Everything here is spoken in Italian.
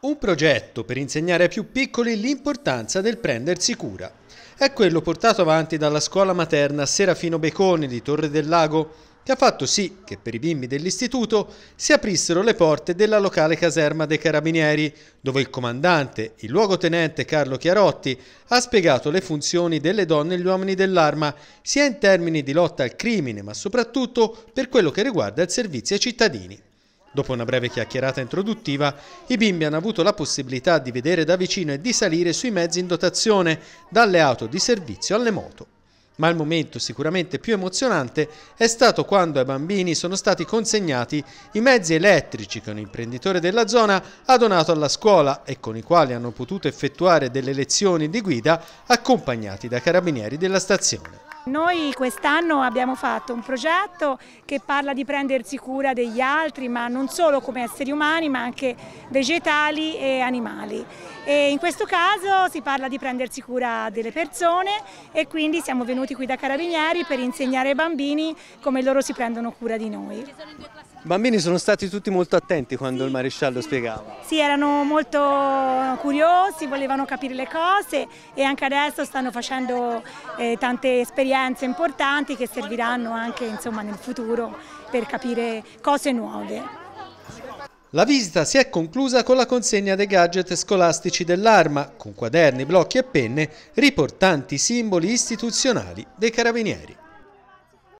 Un progetto per insegnare ai più piccoli l'importanza del prendersi cura. È quello portato avanti dalla scuola materna Serafino Becone di Torre del Lago, che ha fatto sì che per i bimbi dell'istituto si aprissero le porte della locale caserma dei Carabinieri, dove il comandante, il luogotenente Carlo Chiarotti, ha spiegato le funzioni delle donne e gli uomini dell'arma, sia in termini di lotta al crimine, ma soprattutto per quello che riguarda il servizio ai cittadini. Dopo una breve chiacchierata introduttiva, i bimbi hanno avuto la possibilità di vedere da vicino e di salire sui mezzi in dotazione, dalle auto di servizio alle moto. Ma il momento sicuramente più emozionante è stato quando ai bambini sono stati consegnati i mezzi elettrici che un imprenditore della zona ha donato alla scuola e con i quali hanno potuto effettuare delle lezioni di guida accompagnati da carabinieri della stazione. Noi quest'anno abbiamo fatto un progetto che parla di prendersi cura degli altri, ma non solo come esseri umani, ma anche vegetali e animali. E in questo caso si parla di prendersi cura delle persone e quindi siamo venuti qui da Carabinieri per insegnare ai bambini come loro si prendono cura di noi. I bambini sono stati tutti molto attenti quando il maresciallo spiegava. Sì, erano molto curiosi, volevano capire le cose e anche adesso stanno facendo eh, tante esperienze esperienze importanti che serviranno anche insomma, nel futuro per capire cose nuove. La visita si è conclusa con la consegna dei gadget scolastici dell'Arma, con quaderni, blocchi e penne, riportanti i simboli istituzionali dei carabinieri.